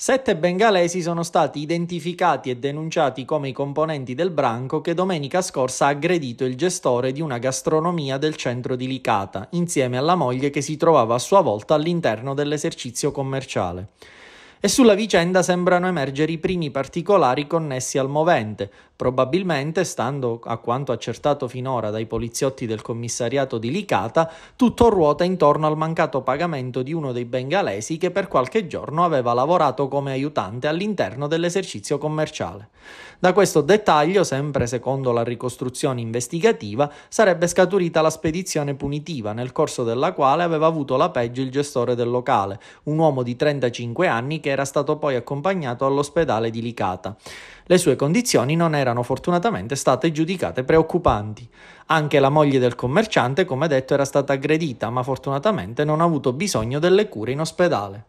Sette bengalesi sono stati identificati e denunciati come i componenti del branco che domenica scorsa ha aggredito il gestore di una gastronomia del centro di Licata, insieme alla moglie che si trovava a sua volta all'interno dell'esercizio commerciale e sulla vicenda sembrano emergere i primi particolari connessi al movente, probabilmente, stando a quanto accertato finora dai poliziotti del commissariato di Licata, tutto ruota intorno al mancato pagamento di uno dei bengalesi che per qualche giorno aveva lavorato come aiutante all'interno dell'esercizio commerciale. Da questo dettaglio, sempre secondo la ricostruzione investigativa, sarebbe scaturita la spedizione punitiva, nel corso della quale aveva avuto la peggio il gestore del locale, un uomo di 35 anni che che era stato poi accompagnato all'ospedale di Licata. Le sue condizioni non erano fortunatamente state giudicate preoccupanti. Anche la moglie del commerciante, come detto, era stata aggredita, ma fortunatamente non ha avuto bisogno delle cure in ospedale.